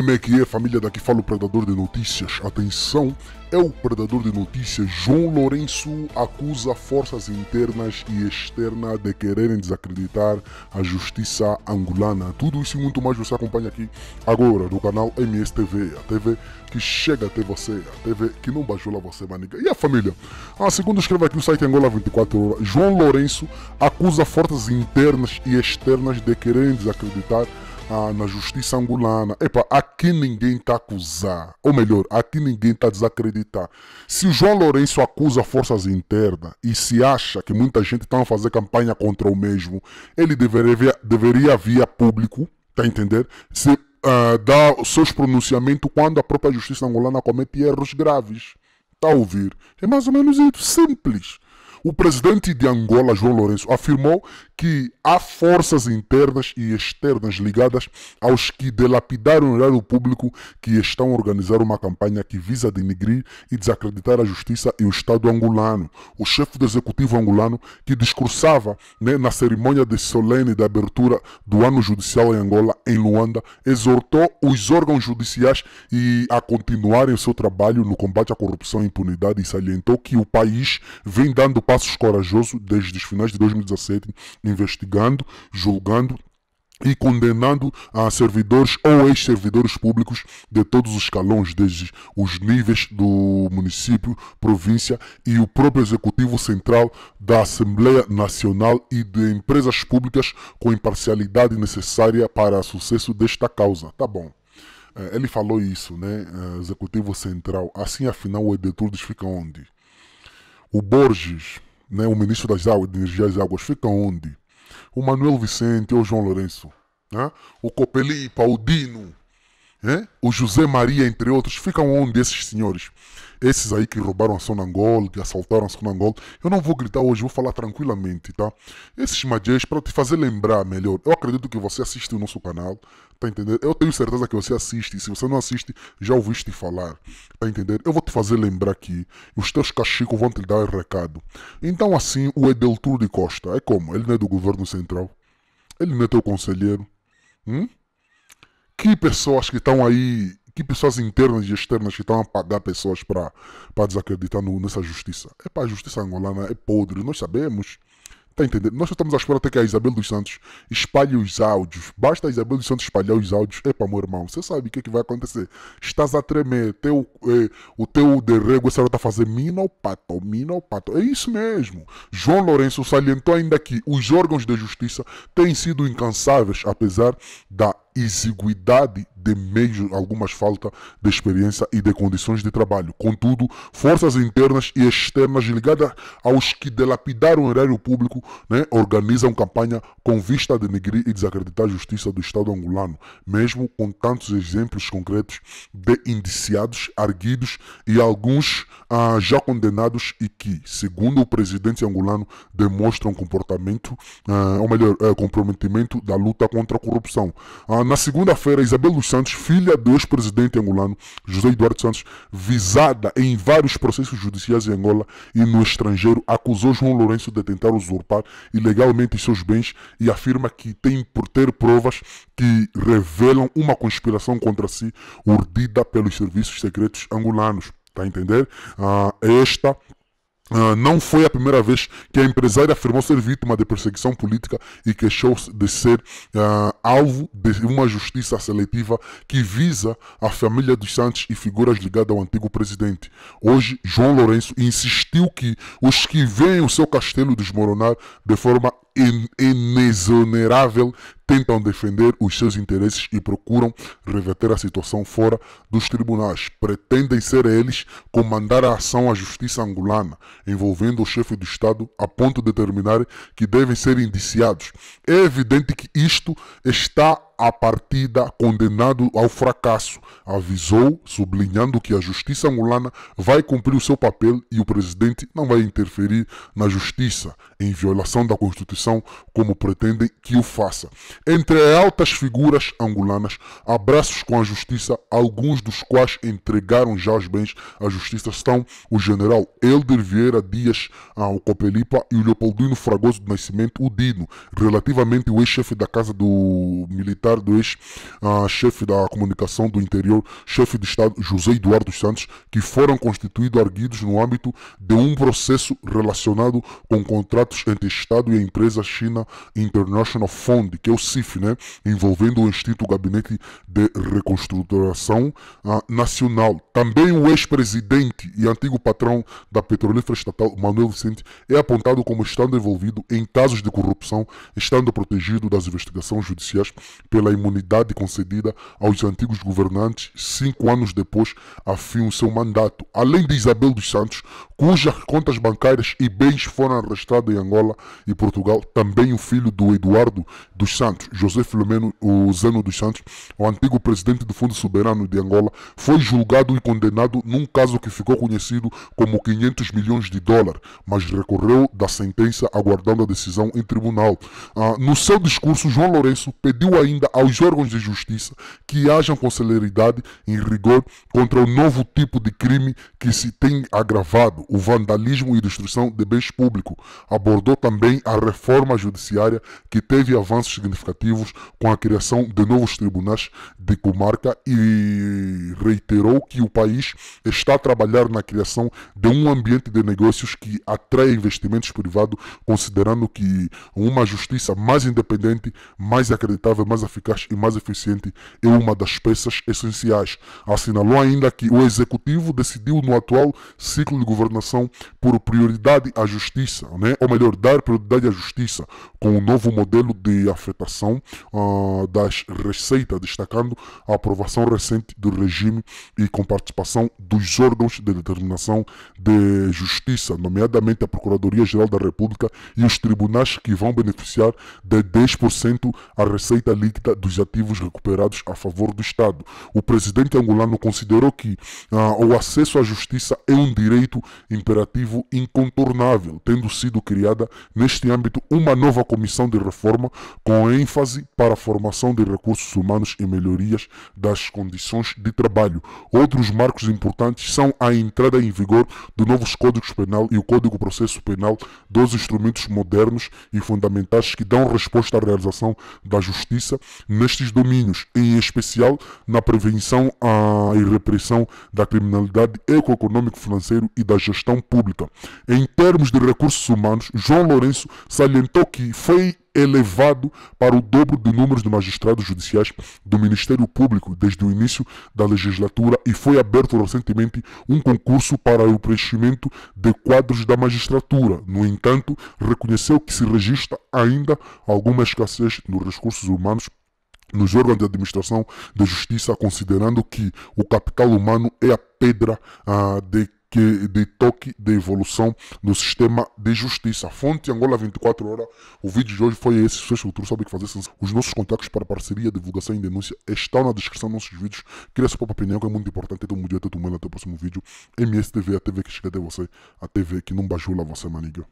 MQE, família daqui fala o predador de notícias. Atenção, é o predador de notícias. João Lourenço acusa forças internas e externas de quererem desacreditar a justiça angolana. Tudo isso e muito mais você acompanha aqui agora no canal MSTV, a TV que chega até você, a TV que não bajula você, maniga E a família? A ah, segunda escreve aqui no site Angola 24 horas. João Lourenço acusa forças internas e externas de quererem desacreditar ah, na justiça angolana. Epa, aqui ninguém está a acusar. Ou melhor, aqui ninguém está a desacreditar. Se o João Lourenço acusa forças internas e se acha que muita gente está a fazer campanha contra o mesmo, ele deveria, deveria via público, tá a entender? Se, uh, dar seus pronunciamentos quando a própria justiça angolana comete erros graves. Está a ouvir? É mais ou menos isso, simples. O presidente de Angola, João Lourenço, afirmou que há forças internas e externas ligadas aos que delapidaram o erário público que estão a organizar uma campanha que visa denigrir e desacreditar a justiça e o Estado angolano. O chefe do executivo angolano, que discursava né, na cerimônia de solene da abertura do ano judicial em Angola, em Luanda, exortou os órgãos judiciais e a continuarem o seu trabalho no combate à corrupção e impunidade e salientou que o país vem dando passos corajosos desde os finais de 2017, investigando, julgando e condenando a servidores ou ex-servidores públicos de todos os escalões, desde os níveis do município, província e o próprio Executivo Central da Assembleia Nacional e de empresas públicas com imparcialidade necessária para o sucesso desta causa. Tá bom. É, ele falou isso, né? É, executivo Central. Assim, afinal, o Edeturdes fica onde? O Borges, né, o ministro das Águas, de Energias e Águas, fica onde? O Manuel Vicente ou o João Lourenço? Né? O Copelipa, o Dino, Hein? O José Maria, entre outros, ficam onde esses senhores? Esses aí que roubaram a Sonangol, que assaltaram a Sonangol. Eu não vou gritar hoje, vou falar tranquilamente, tá? Esses magés, para te fazer lembrar melhor, eu acredito que você assiste o nosso canal, tá entendendo? Eu tenho certeza que você assiste, se você não assiste, já ouviste falar, tá entendendo? Eu vou te fazer lembrar que os teus cachicos vão te dar recado. Então, assim, o Edeltur de Costa, é como? Ele não é do governo central? Ele não é teu conselheiro? Hum? que pessoas que estão aí, que pessoas internas e externas que estão a pagar pessoas para desacreditar no, nessa justiça. É para a justiça angolana é podre, nós sabemos. Tá entendendo? Nós estamos à espera até que a Isabel dos Santos espalhe os áudios. Basta a Isabel dos Santos espalhar os áudios. Epa, meu irmão, você sabe o que, é que vai acontecer. Estás a tremer. Teu, eh, o teu derrego, essa hora está fazendo mina ao pato, mina ao pato. É isso mesmo. João Lourenço salientou ainda que os órgãos de justiça têm sido incansáveis, apesar da exiguidade de meios, algumas falta de experiência e de condições de trabalho. Contudo, forças internas e externas ligadas aos que delapidaram o erário público né, organizam campanha com vista a denegrir e desacreditar a justiça do Estado angolano, mesmo com tantos exemplos concretos de indiciados, arguidos e alguns ah, já condenados e que, segundo o presidente angolano, demonstram comportamento, ah, ou melhor, eh, comprometimento da luta contra a corrupção. Ah, na segunda-feira, Isabel dos Santos, filha do ex-presidente angolano José Eduardo Santos, visada em vários processos judiciais em Angola e no estrangeiro, acusou João Lourenço de tentar usurpar ilegalmente seus bens e afirma que tem por ter provas que revelam uma conspiração contra si urdida pelos serviços secretos angolanos. Está a entender? Ah, esta Uh, não foi a primeira vez que a empresária afirmou ser vítima de perseguição política e queixou se de ser uh, alvo de uma justiça seletiva que visa a família dos Santos e figuras ligadas ao antigo presidente. Hoje, João Lourenço insistiu que os que veem o seu castelo desmoronar de forma inexonerável tentam defender os seus interesses e procuram reverter a situação fora dos tribunais. Pretendem ser eles comandar a ação à justiça angolana, envolvendo o chefe do Estado a ponto de determinar que devem ser indiciados. É evidente que isto está a partida condenado ao fracasso, avisou, sublinhando que a justiça angolana vai cumprir o seu papel e o presidente não vai interferir na justiça, em violação da Constituição, como pretendem que o faça. Entre altas figuras angolanas, abraços com a justiça, alguns dos quais entregaram já os bens à justiça, estão o general Helder Vieira Dias, o Copelipa, e o Leopoldino Fragoso do Nascimento, o Dino, relativamente o ex-chefe da Casa do Militar militar do ex-chefe ah, da comunicação do interior, chefe de Estado José Eduardo Santos, que foram constituídos arguidos no âmbito de um processo relacionado com contratos entre Estado e a empresa China International Fund, que é o CIF, né, envolvendo o Instituto Gabinete de Reconstrução ah, Nacional. Também o ex-presidente e antigo patrão da petrolífera estatal, Manuel Vicente, é apontado como estando envolvido em casos de corrupção, estando protegido das investigações judiciais pela imunidade concedida aos antigos governantes cinco anos depois, a seu mandato, além de Isabel dos Santos, cujas contas bancárias e bens foram arrestados em Angola e Portugal, também o filho do Eduardo dos Santos, José Filomeno Zeno dos Santos, o antigo presidente do Fundo Soberano de Angola, foi julgado e condenado num caso que ficou conhecido como 500 milhões de dólares, mas recorreu da sentença aguardando a decisão em tribunal. Ah, no seu discurso, João Lourenço pediu ainda aos órgãos de justiça que hajam com celeridade em rigor contra o novo tipo de crime que se tem agravado, o vandalismo e destruição de bens públicos. Abordou também a reforma judiciária que teve avanços significativos com a criação de novos tribunais de comarca e reiterou que o país está a trabalhar na criação de um ambiente de negócios que atrai investimentos privados, considerando que uma justiça mais independente, mais acreditável, mais eficaz e mais eficiente é uma das peças essenciais. Assinalou ainda que o Executivo decidiu, no atual ciclo de governação, por prioridade à justiça, né? ou melhor, dar prioridade à justiça, com o novo modelo de afetação uh, das receitas, destacando a aprovação recente do regime e com participação dos órgãos de determinação de justiça, nomeadamente a Procuradoria-Geral da República e os tribunais que vão beneficiar de 10% a receita líquida dos ativos recuperados a favor do Estado. O presidente angolano considerou que ah, o acesso à justiça é um direito imperativo incontornável, tendo sido criada neste âmbito uma nova comissão de reforma com ênfase para a formação de recursos humanos e melhorias das condições de trabalho. Outros marcos importantes são a entrada em vigor do novo Código penal e o Código Processo Penal, dois instrumentos modernos e fundamentais que dão resposta à realização da justiça nestes domínios, em especial na prevenção à, e repressão da criminalidade econômico-financeiro e da gestão pública. Em termos de recursos humanos, João Lourenço salientou que foi elevado para o dobro do número de magistrados judiciais do Ministério Público desde o início da legislatura e foi aberto recentemente um concurso para o preenchimento de quadros da magistratura. No entanto, reconheceu que se registra ainda alguma escassez nos recursos humanos nos órgãos de administração da justiça, considerando que o capital humano é a pedra ah, de que de toque de evolução no sistema de justiça. Fonte Angola 24 horas. O vídeo de hoje foi esse. Se vocês futuro sabem que fazer os nossos contatos para parceria, divulgação e denúncia estão na descrição dos nossos vídeos. Cria sua própria opinião, que é muito importante. Então, muito até o até o próximo vídeo. MSTV, a TV que chega até você, a TV que não bajula você, maniga.